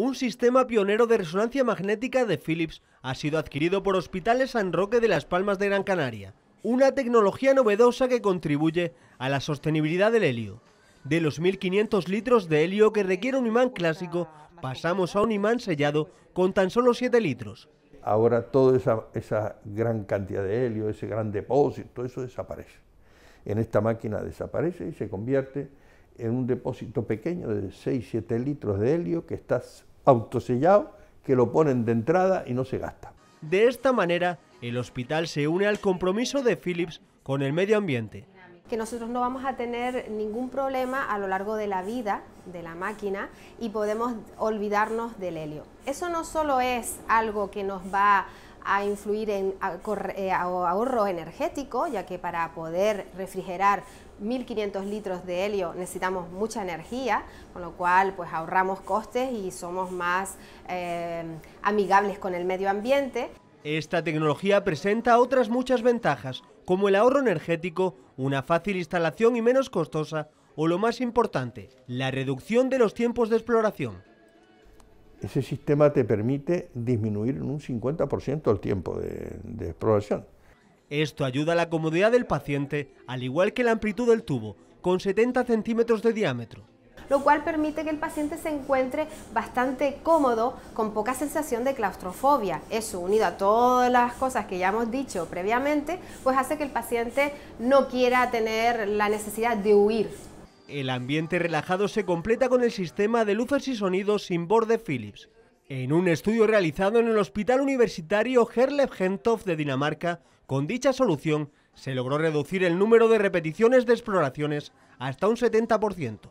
un sistema pionero de resonancia magnética de Philips ha sido adquirido por Hospitales San Roque de las Palmas de Gran Canaria, una tecnología novedosa que contribuye a la sostenibilidad del helio. De los 1.500 litros de helio que requiere un imán clásico, pasamos a un imán sellado con tan solo 7 litros. Ahora toda esa, gran cantidad de helio, ese gran depósito, todo eso desaparece. En esta máquina desaparece y se convierte en un depósito pequeño de 6-7 litros de helio que está autosellado, que lo ponen de entrada y no se gasta. De esta manera, el hospital se une al compromiso de Philips con el medio ambiente. Que nosotros no vamos a tener ningún problema a lo largo de la vida de la máquina y podemos olvidarnos del helio. Eso no solo es algo que nos va a a influir en eh, ahorro energético, ya que para poder refrigerar 1.500 litros de helio necesitamos mucha energía, con lo cual pues ahorramos costes y somos más eh, amigables con el medio ambiente. Esta tecnología presenta otras muchas ventajas, como el ahorro energético, una fácil instalación y menos costosa, o lo más importante, la reducción de los tiempos de exploración ese sistema te permite disminuir en un 50% el tiempo de, exploración. Esto ayuda a la comodidad del paciente, al igual que la amplitud del tubo, con 70 centímetros de diámetro lo cual permite que el paciente se encuentre bastante cómodo, con poca sensación de claustrofobia. Eso, unido a todas las cosas que ya hemos dicho previamente, pues hace que el paciente no quiera tener la necesidad de huir el ambiente relajado se completa con el sistema de luces y sonidos sin borde Philips. En un estudio realizado en el Hospital Universitario Herlev Gentov de Dinamarca, con dicha solución se logró reducir el número de repeticiones de exploraciones hasta un 70%.